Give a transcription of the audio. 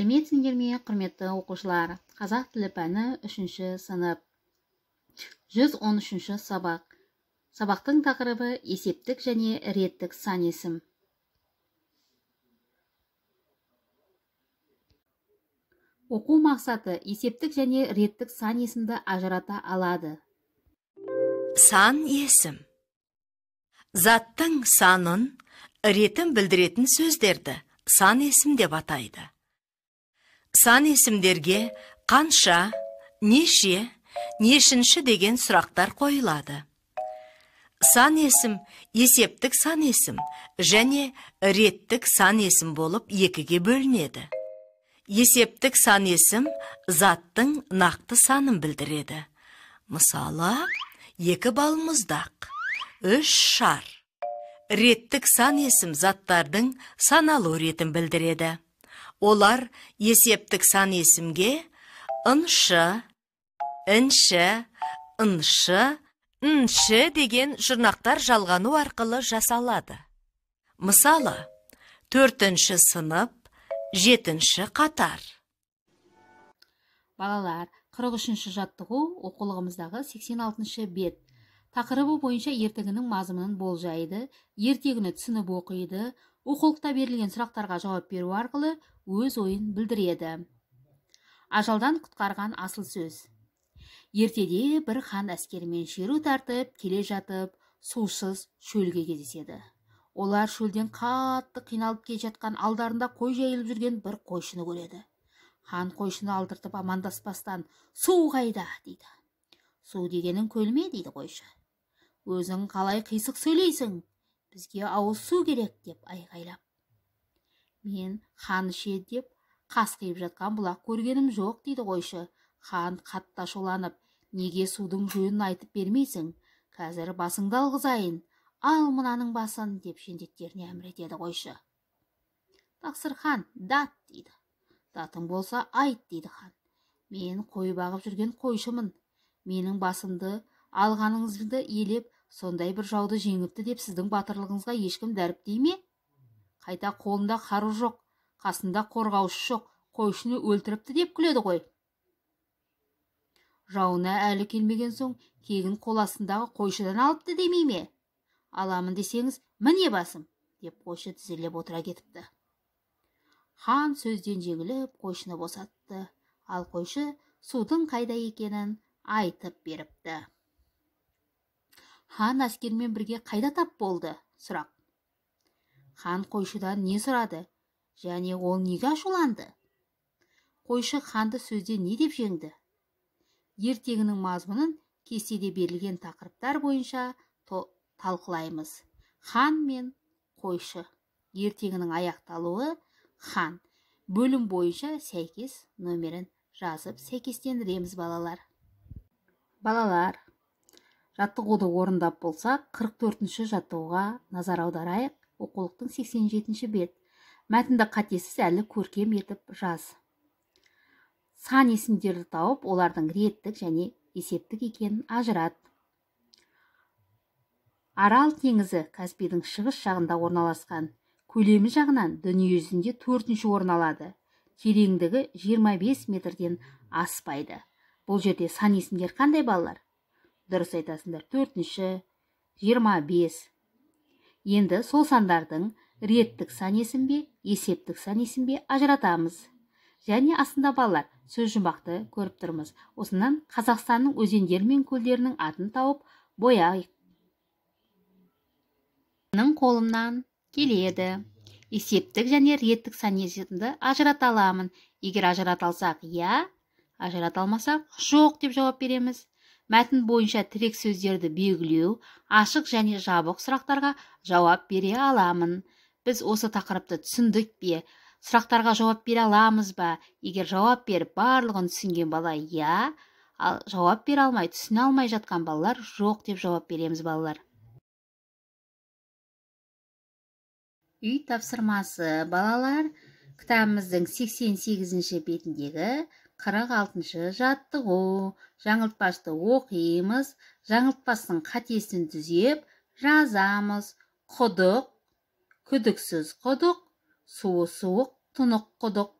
сәлеметсіңдер ме құрметті оқушылар қазақ тілі пәні үшінші сынып 113 сабақ сабақтың тақырыбы есептік және реттік сан есім оқу мақсаты есептік және реттік сан есімді ажырата алады сан есім заттың санын ретін білдіретін сөздерді сан есім деп атайды сан есімдерге қанша неше нешінші деген сұрақтар қойылады сан есім есептік сан есім және реттік сан есім болып екіге бөлінеді есептік сан есім заттың нақты санын білдіреді мысалы екі балмұздақ үш шар реттік сан есім заттардың саналу ретін білдіреді Олар есептік сан есімге ыншы, інші, ыншы, інші деген жұрнақтар жалғану арқылы жасалады. Мысалы, төртінші сынып, жетінші қатар. Балалар, 43 үшінші жаттығу оқулығымыздағы 86-шы бет тақырыбы бойынша ертегінің мазмұнын болжайды ертегіні түсініп оқиды оқулықта берілген сұрақтарға жауап беру арқылы өз ойын білдіреді ажалдан құтқарған асыл сөз ертеде бір хан әскерімен шеру тартып келе жатып сусыз шөлге кездеседі олар шөлден қатты қиналып келе жатқан алдарында қой жайылып жүрген бір қойшыны көреді хан қойшыны алдыртып амандаспастан су қайда дейді су дегенің көлме дейді қойшы өзің қалай қисық сөйлейсің бізге ауыз су керек деп айғайлап мен хан ішеді деп қасқиып жатқан бұлақ көргенім жоқ дейді қойшы хан қатты ашуланып неге судың жөнін айтып бермейсің қазір басыңды алғызайын ал мынаның басын деп жендеттеріне әмір етеді қойшы хан дат дейді датың болса айт дейді хан мен қой бағып жүрген қойшымын менің басымды алғаныңызды елеп сондай бір жауды жеңіпті деп сіздің батырлығыңызға ешкім дәріптей ме қайта қолында қару жоқ қасында қорғаушы жоқ қойшыны өлтіріпті деп күледі ғой жауына әлі келмеген соң кегін қоласындағы қойшыдан алыпты демей ме аламын десеңіз міне басым деп қойшы тізелеп отыра кетіпті хан сөзден жеңіліп қойшыны босатты ал қойшы судың қайда екенін айтып беріпті хан әскермен бірге қайда тап болды сұрақ хан қойшыдан не сұрады және ол неге ашуланды қойшы ханды сөзде не деп жеңді ертегінің мазмұнын кестеде берілген тақырыптар бойынша талқылаймыз хан мен қойшы ертегінің аяқталуы хан бөлім бойынша сәйкес номерін жазып сәйкестендіреміз балалар балалар жаттығуды орындап болсақ 44-ші жаттығуға назар аударайық оқулықтың 87-ші бет мәтінді қатесіз әлі көркем етіп жаз сан есімдерді тауып олардың реттік және есептік екенін ажырат арал теңізі каспийдің шығыс жағында орналасқан көлемі жағынан дүниежүзінде төртінші орын алады тереңдігі 25 метрден аспайды бұл жерде сан есімдер қандай балалар дұрыс айтасыңдар төртінші жиырма бес енді сол сандардың реттік сан есім бе есептік сан есім бе ажыратамыз және астында балалар сөз жұмбақты көріп тұрмыз осынан қазақстанның өзендері мен көлдерінің атын тауып бояйықның қолымнан келеді есептік және реттік сан есімді ажырата аламын егер ажырата алсақ иә ажырата алмасақ жоқ деп жауап береміз мәтін бойынша тірек сөздерді белгілеу ашық және жабық сұрақтарға жауап бере аламын біз осы тақырыпты түсіндік пе сұрақтарға жауап бере аламыз ба егер жауап беріп барлығын түсінген бала иә ал жауап бере алмай түсіне алмай жатқан балалар жоқ деп жауап береміз балалар үй тапсырмасы балалар кітабымыздың 88 сегізінші бетіндегі 46 алтыншы жаттығу жаңылтпашты оқимыз жаңылтпастың қатесін түзеп жазамыз құдық күдіксіз құдық суы суық тұнық құдық